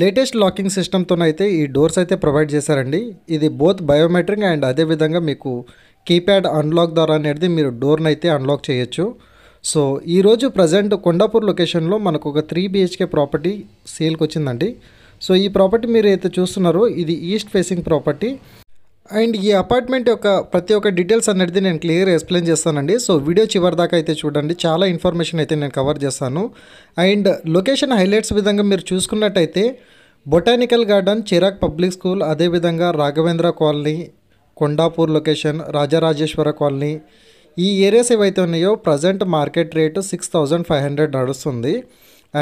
latest locking అయితే ఈ doors అయితే ప్రొవైడ్ చేశారండి ఇది బోత్ బయోమెట్రిక్ అండ్ అదేవిధంగా మీకు కీప్యాడ్ అన్లాక్ ద్వారా అనేది మీరు డోర్ని అయితే అన్లాక్ చేయొచ్చు సో ఈరోజు ప్రజెంట్ కొండాపూర్ లొకేషన్లో మనకు ఒక త్రీ బిహెచ్కే ప్రాపర్టీ సేల్కి వచ్చిందండి సో ఈ ప్రాపర్టీ మీరు అయితే చూస్తున్నారో ఇది ఈస్ట్ ఫేసింగ్ ప్రాపర్టీ అండ్ ఈ అపార్ట్మెంట్ యొక్క ప్రతి ఒక్క డీటెయిల్స్ అనేది నేను క్లియర్ ఎక్స్ప్లెయిన్ చేస్తానండి సో వీడియో చివరి దాకా అయితే చూడండి చాలా ఇన్ఫర్మేషన్ అయితే నేను కవర్ చేస్తాను అండ్ లొకేషన్ హైలైట్స్ విధంగా మీరు చూసుకున్నట్టయితే botanical garden Chirag public school అదేవిధంగా Raghavendra colony Kondapur location Rajarajeshwara colony ఈ ఏరియాస్ ఏవైతే ఉన్నాయో present market rate six thousand five hundred నడుస్తుంది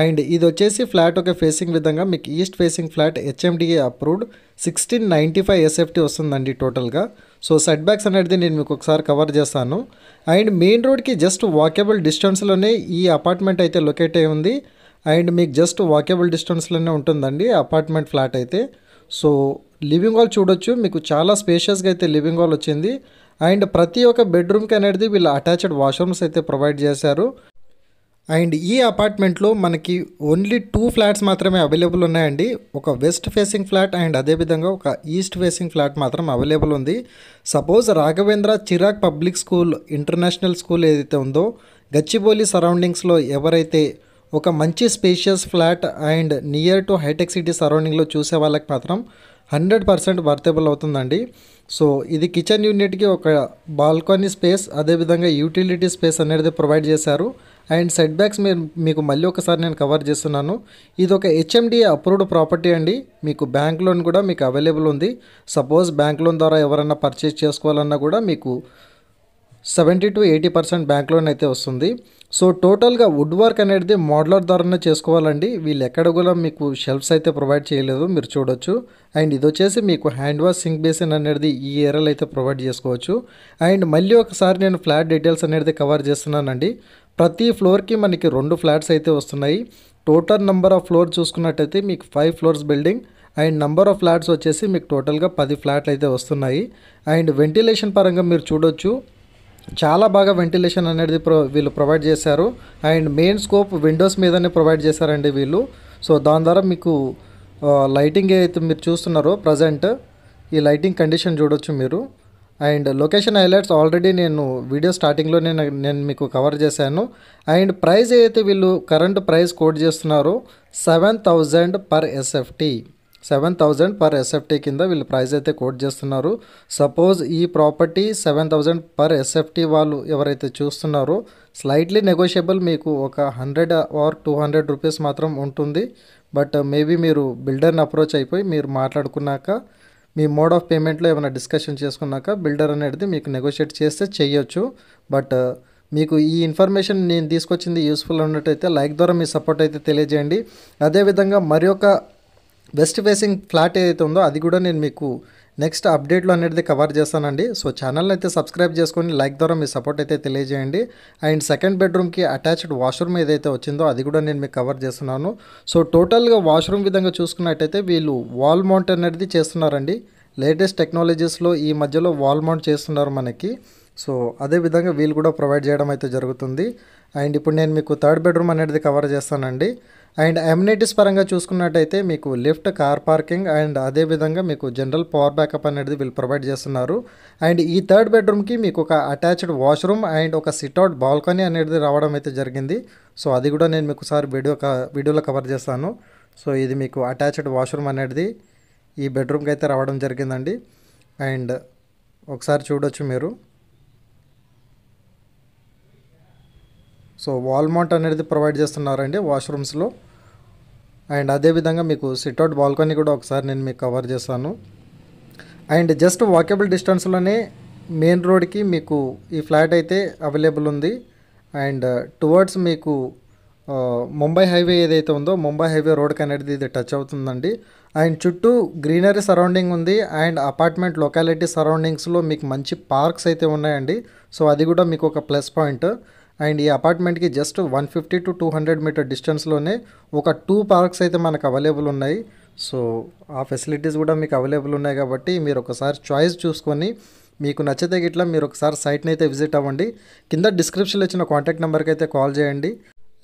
అండ్ ఇది వచ్చేసి ఫ్లాట్ ఒక ఫేసింగ్ విధంగా మీకు east facing flat HMDA approved sixteen ninety five SFT వస్తుందండి టోటల్గా సో సెట్ బ్యాక్స్ అనేది నేను మీకు ఒకసారి కవర్ చేస్తాను అండ్ మెయిన్ రోడ్కి జస్ట్ వాకేబుల్ డిస్టెన్స్లోనే ఈ అపార్ట్మెంట్ అయితే లొకేట్ అయి ఉంది అండ్ మీకు జస్ట్ వాకేబుల్ డిస్టెన్స్లోనే ఉంటుందండి అపార్ట్మెంట్ ఫ్లాట్ అయితే సో లివింగ్ హాల్ చూడొచ్చు మీకు చాలా స్పేషియస్గా అయితే లివింగ్ హాల్ వచ్చింది అండ్ ప్రతి ఒక్క బెడ్రూమ్కి అనేది వీళ్ళు అటాచ్డ్ వాష్రూమ్స్ అయితే ప్రొవైడ్ చేశారు అండ్ ఈ అపార్ట్మెంట్లో మనకి ఓన్లీ టూ ఫ్లాట్స్ మాత్రమే అవైలబుల్ ఉన్నాయండి ఒక వెస్ట్ ఫేసింగ్ ఫ్లాట్ అండ్ అదేవిధంగా ఒక ఈస్ట్ ఫేసింగ్ ఫ్లాట్ మాత్రం అవైలబుల్ ఉంది suppose Raghavendra Chirag public school international school ఏదైతే ఉందో గచ్చిబౌలి సరౌండింగ్స్లో ఎవరైతే ఒక మంచి spacious flat and near to హైటెక్ సిటీ సరౌండింగ్లో చూసే వాళ్ళకి మాత్రం హండ్రెడ్ పర్సెంట్ వర్తబుల్ అవుతుందండి సో ఇది కిచెన్ యూనిట్కి ఒక బాల్కనీ స్పేస్ అదేవిధంగా యూటిలిటీ స్పేస్ అనేది ప్రొవైడ్ చేశారు అండ్ సెట్ బ్యాక్స్ మీరు మీకు మళ్ళీ ఒకసారి నేను కవర్ చేస్తున్నాను ఇది ఒక హెచ్ఎండి అప్రూవ్డ్ ప్రాపర్టీ అండి మీకు బ్యాంక్ లోన్ కూడా మీకు అవైలబుల్ ఉంది సపోజ్ బ్యాంక్ లోన్ ద్వారా ఎవరైనా పర్చేస్ చేసుకోవాలన్నా కూడా మీకు seventy to eighty percent bank loan అయితే వస్తుంది సో టోటల్గా వుడ్ వర్క్ అనేది మోడలర్ ద్వారానే చేసుకోవాలండి వీళ్ళు ఎక్కడ కూడా మీకు షెల్ఫ్స్ అయితే ప్రొవైడ్ చేయలేదు మీరు చూడొచ్చు అండ్ ఇది వచ్చేసి మీకు హ్యాండ్ వాష్ సింక్ బేసిన్ అనేది ఈ ఏరియాలో అయితే ప్రొవైడ్ చేసుకోవచ్చు అండ్ మళ్ళీ ఒకసారి నేను ఫ్లాట్ డీటెయిల్స్ అనేది కవర్ చేస్తున్నానండి ప్రతి ఫ్లోర్కి మనకి రెండు ఫ్లాట్స్ అయితే వస్తున్నాయి టోటల్ నెంబర్ ఆఫ్ ఫ్లోర్ చూసుకున్నట్టయితే మీకు five floors building and number of flats వచ్చేసి మీకు టోటల్గా పది ఫ్లాట్లు అయితే వస్తున్నాయి అండ్ వెంటిలేషన్ పరంగా మీరు చూడొచ్చు చాలా బాగా వెంటిలేషన్ అనేది ప్రో వీళ్ళు ప్రొవైడ్ చేశారు అండ్ మెయిన్ స్కోప్ విండోస్ మీదనే ప్రొవైడ్ చేశారండి వీళ్ళు సో దాని ద్వారా మీకు లైటింగ్ అయితే మీరు చూస్తున్నారో ప్రజెంట్ ఈ లైటింగ్ కండిషన్ చూడొచ్చు మీరు అండ్ లొకేషన్ హైలైట్స్ ఆల్రెడీ నేను వీడియో స్టార్టింగ్లో నేను నేను మీకు కవర్ చేశాను అండ్ ప్రైస్ ఏదైతే వీళ్ళు కరెంట్ ప్రైస్ కోట్ చేస్తున్నారో seven thousand per SFT seven thousand per SFT కింద వీళ్ళు ప్రైస్ అయితే కోట్ చేస్తున్నారు సపోజ్ ఈ property seven thousand per SFT వాళ్ళు ఎవరైతే చూస్తున్నారో స్లైట్లీ నెగోషియబుల్ మీకు ఒక hundred or two hundred rupees మాత్రం ఉంటుంది బట్ మేబీ మీరు బిల్డర్ని అప్రోచ్ అయిపోయి మీరు మాట్లాడుకున్నాక మీ మోడ్ ఆఫ్ పేమెంట్లో ఏమైనా డిస్కషన్ చేసుకున్నాక బిల్డర్ అనేది మీకు నెగోషియేట్ చేస్తే చేయొచ్చు బట్ మీకు ఈ ఇన్ఫర్మేషన్ నేను తీసుకొచ్చింది యూస్ఫుల్ ఉన్నట్టయితే లైక్ ద్వారా మీ సపోర్ట్ అయితే తెలియజేయండి అదేవిధంగా మరి ఒక వెస్ట్ ఫేసింగ్ ఫ్లాట్ ఏదైతే ఉందో అది కూడా నేను మీకు నెక్స్ట్ అప్డేట్లో అనేది కవర్ చేస్తానండి సో ఛానల్ అయితే సబ్స్క్రైబ్ చేసుకొని లైక్ ద్వారా మీ సపోర్ట్ అయితే తెలియజేయండి అండ్ సెకండ్ బెడ్రూమ్కి అటాచ్డ్ వాష్రూమ్ ఏదైతే వచ్చిందో అది కూడా నేను మీకు కవర్ చేస్తున్నాను సో టోటల్గా వాష్రూమ్ విధంగా చూసుకున్నట్టయితే వీళ్ళు వాల్ మౌంట్ అనేది చేస్తున్నారండి లేటెస్ట్ టెక్నాలజీస్లో ఈ మధ్యలో వాల్ మౌంట్ చేస్తున్నారు మనకి సో అదేవిధంగా వీలు కూడా ప్రొవైడ్ చేయడం అయితే జరుగుతుంది అండ్ ఇప్పుడు నేను మీకు థర్డ్ బెడ్రూమ్ అనేది కవర్ చేస్తానండి అండ్ అమ్యూనిటీస్ పరంగా చూసుకున్నట్టయితే మీకు లిఫ్ట్ కార్ పార్కింగ్ అండ్ అదేవిధంగా మీకు జనరల్ పవర్ బ్యాకప్ అనేది వీళ్ళు ప్రొవైడ్ చేస్తున్నారు అండ్ ఈ థర్డ్ బెడ్రూమ్కి మీకు ఒక అటాచ్డ్ వాష్రూమ్ అండ్ ఒక సిట్అవుట్ బాల్కనీ అనేది రావడం అయితే జరిగింది సో అది కూడా నేను మీకు సార్ వీడియో వీడియోలో కవర్ చేస్తాను సో ఇది మీకు అటాచ్డ్ వాష్రూమ్ అనేది ఈ బెడ్రూమ్కి అయితే రావడం జరిగిందండి అండ్ ఒకసారి చూడొచ్చు మీరు సో వాల్మార్ట్ అనేది ప్రొవైడ్ చేస్తున్నారండి వాష్రూమ్స్లో అండ్ అదేవిధంగా మీకు సిట్అవుట్ బాల్కనీ కూడా ఒకసారి నేను మీకు కవర్ చేస్తాను అండ్ జస్ట్ వాకేబుల్ డిస్టెన్స్లోనే మెయిన్ రోడ్కి మీకు ఈ ఫ్లాట్ అయితే అవైలబుల్ ఉంది అండ్ టువర్డ్స్ మీకు ముంబై హైవే ఏదైతే ఉందో ముంబై హైవే రోడ్కి అనేది ఇది టచ్ అవుతుందండి అండ్ చుట్టూ గ్రీనరీ సరౌండింగ్ ఉంది అండ్ అపార్ట్మెంట్ లొకాలిటీ సరౌండింగ్స్లో మీకు మంచి పార్క్స్ అయితే ఉన్నాయండి సో అది కూడా మీకు ఒక ప్లస్ పాయింట్ అండ్ ఈ అపార్ట్మెంట్కి just one fifty to two hundred metre డిస్టెన్స్లోనే ఒక టూ పార్క్స్ అయితే మనకు అవైలబుల్ ఉన్నాయి సో ఆ ఫెసిలిటీస్ కూడా మీకు అవైలబుల్ ఉన్నాయి కాబట్టి మీరు ఒకసారి చాయిస్ చూసుకొని మీకు నచ్చితే గిట్లా మీరు ఒకసారి సైట్ని అయితే విజిట్ అవ్వండి కింద డిస్క్రిప్షన్లో ఇచ్చిన కాంటాక్ట్ నెంబర్కి అయితే కాల్ చేయండి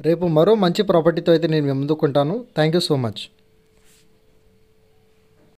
రేపు మరో మంచి ప్రాపర్టీతో అయితే నేను మీ ముందుకుంటాను థ్యాంక్ యూ సో మచ్